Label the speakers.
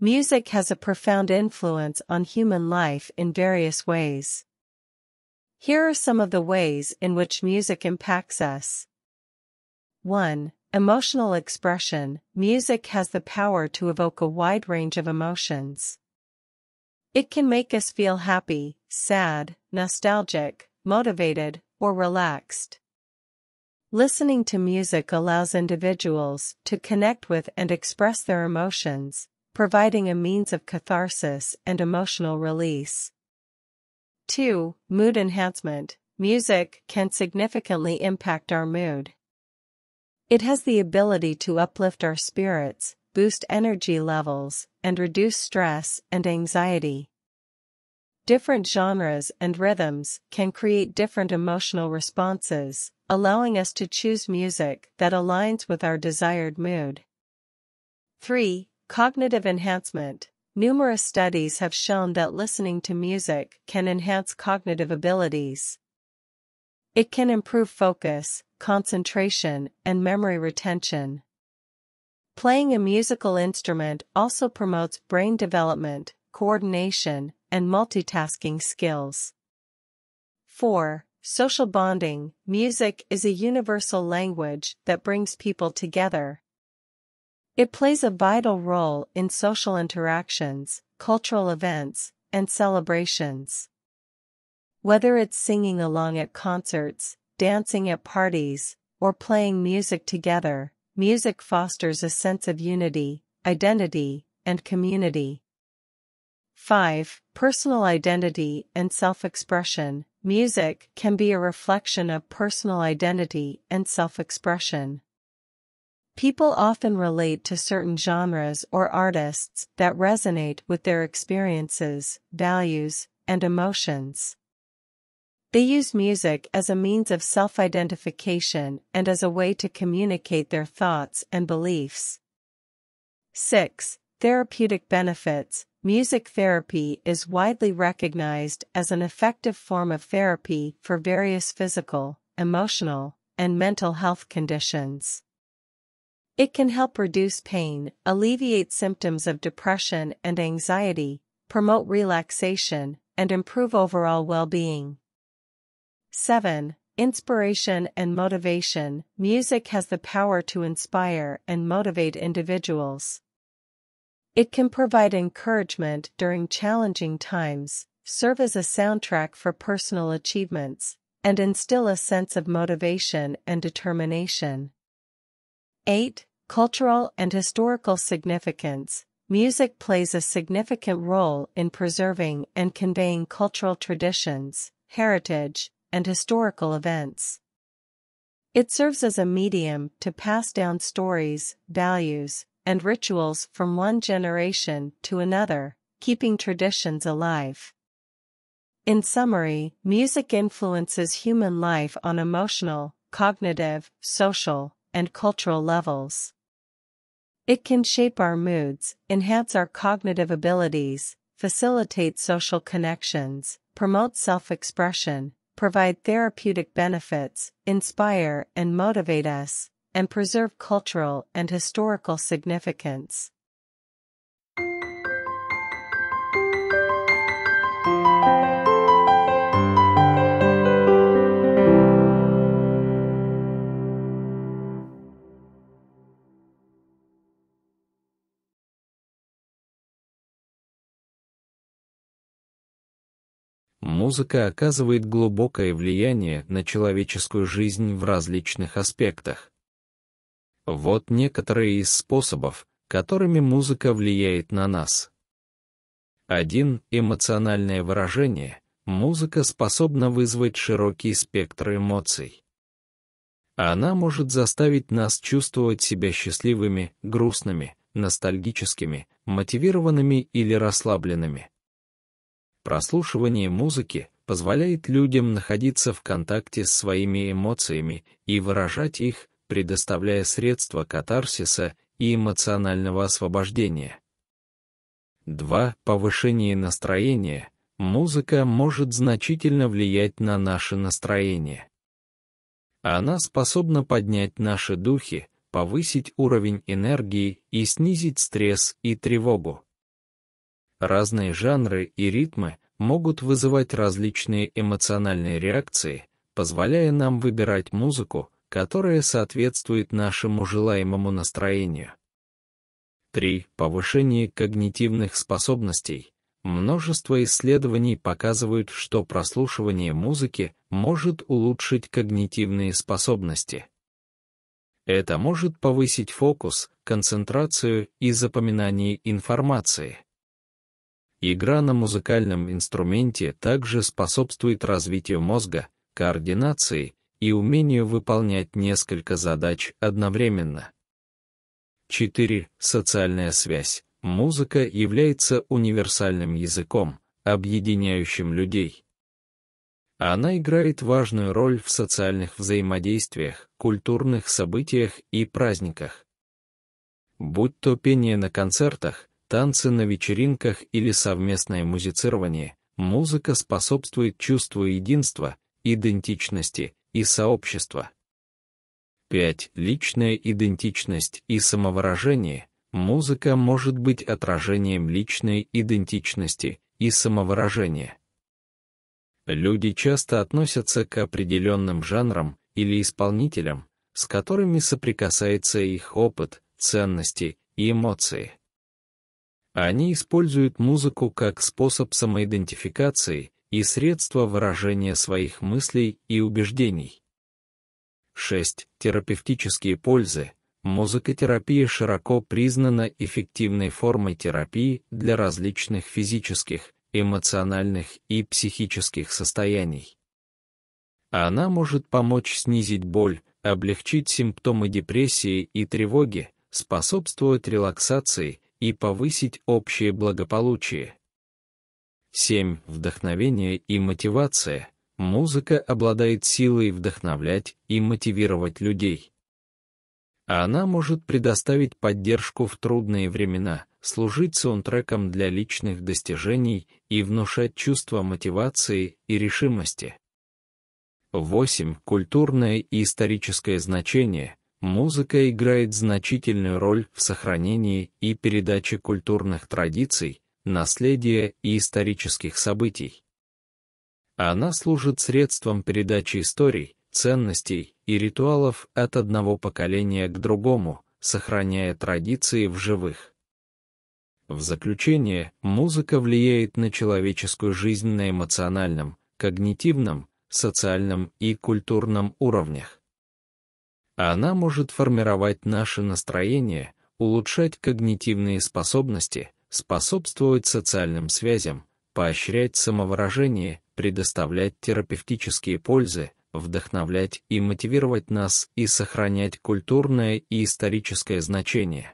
Speaker 1: Music has a profound influence on human life in various ways. Here are some of the ways in which music impacts us. 1. Emotional expression. Music has the power to evoke a wide range of emotions. It can make us feel happy, sad, nostalgic, motivated, or relaxed. Listening to music allows individuals to connect with and express their emotions, providing a means of catharsis and emotional release. 2. Mood enhancement. Music can significantly impact our mood. It has the ability to uplift our spirits, boost energy levels, and reduce stress and anxiety. Different genres and rhythms can create different emotional responses, allowing us to choose music that aligns with our desired mood. 3. Cognitive enhancement. Numerous studies have shown that listening to music can enhance cognitive abilities. It can improve focus, concentration, and memory retention. Playing a musical instrument also promotes brain development, coordination, and multitasking skills. 4. Social bonding. Music is a universal language that brings people together. It plays a vital role in social interactions, cultural events, and celebrations. Whether it's singing along at concerts, dancing at parties, or playing music together, music fosters a sense of unity, identity, and community. 5. Personal identity and self-expression. Music can be a reflection of personal identity and self-expression. People often relate to certain genres or artists that resonate with their experiences, values, and emotions. They use music as a means of self-identification and as a way to communicate their thoughts and beliefs. 6. Therapeutic benefits. Music therapy is widely recognized as an effective form of therapy for various physical, emotional, and mental health conditions. It can help reduce pain, alleviate symptoms of depression and anxiety, promote relaxation, and improve overall well-being. 7. Inspiration and motivation. Music has the power to inspire and motivate individuals. It can provide encouragement during challenging times, serve as a soundtrack for personal achievements, and instill a sense of motivation and determination. 8. Cultural and historical significance. Music plays a significant role in preserving and conveying cultural traditions, heritage, and historical events. It serves as a medium to pass down stories, values, and rituals from one generation to another, keeping traditions alive. In summary, music influences human life on emotional, cognitive, social, and cultural levels. It can shape our moods, enhance our cognitive abilities, facilitate social connections, promote self-expression, provide therapeutic benefits, inspire and motivate us, and preserve cultural and historical significance.
Speaker 2: музыка оказывает глубокое влияние на человеческую жизнь в различных аспектах. Вот некоторые из способов, которыми музыка влияет на нас. Один Эмоциональное выражение. Музыка способна вызвать широкий спектр эмоций. Она может заставить нас чувствовать себя счастливыми, грустными, ностальгическими, мотивированными или расслабленными. Прослушивание музыки позволяет людям находиться в контакте с своими эмоциями и выражать их, предоставляя средства катарсиса и эмоционального освобождения. 2. Повышение настроения. Музыка может значительно влиять на наше настроение. Она способна поднять наши духи, повысить уровень энергии и снизить стресс и тревогу. Разные жанры и ритмы могут вызывать различные эмоциональные реакции, позволяя нам выбирать музыку, которая соответствует нашему желаемому настроению. 3. Повышение когнитивных способностей. Множество исследований показывают, что прослушивание музыки может улучшить когнитивные способности. Это может повысить фокус, концентрацию и запоминание информации. Игра на музыкальном инструменте также способствует развитию мозга, координации и умению выполнять несколько задач одновременно. 4. Социальная связь. Музыка является универсальным языком, объединяющим людей. Она играет важную роль в социальных взаимодействиях, культурных событиях и праздниках. Будь то пение на концертах, танцы на вечеринках или совместное музицирование, музыка способствует чувству единства, идентичности и сообщества. 5. Личная идентичность и самовыражение. Музыка может быть отражением личной идентичности и самовыражения. Люди часто относятся к определенным жанрам или исполнителям, с которыми соприкасается их опыт, ценности и эмоции. Они используют музыку как способ самоидентификации и средство выражения своих мыслей и убеждений. 6. Терапевтические пользы. Музыкотерапия широко признана эффективной формой терапии для различных физических, эмоциональных и психических состояний. Она может помочь снизить боль, облегчить симптомы депрессии и тревоги, способствовать релаксации и повысить общее благополучие. 7. Вдохновение и мотивация. Музыка обладает силой вдохновлять и мотивировать людей. А она может предоставить поддержку в трудные времена, служить саундтреком для личных достижений и внушать чувство мотивации и решимости. 8. Культурное и историческое значение. Музыка играет значительную роль в сохранении и передаче культурных традиций, наследия и исторических событий. Она служит средством передачи историй, ценностей и ритуалов от одного поколения к другому, сохраняя традиции в живых. В заключение, музыка влияет на человеческую жизнь на эмоциональном, когнитивном, социальном и культурном уровнях. Она может формировать наше настроение, улучшать когнитивные способности, способствовать социальным связям, поощрять самовыражение, предоставлять терапевтические пользы, вдохновлять и мотивировать нас и сохранять культурное и историческое значение.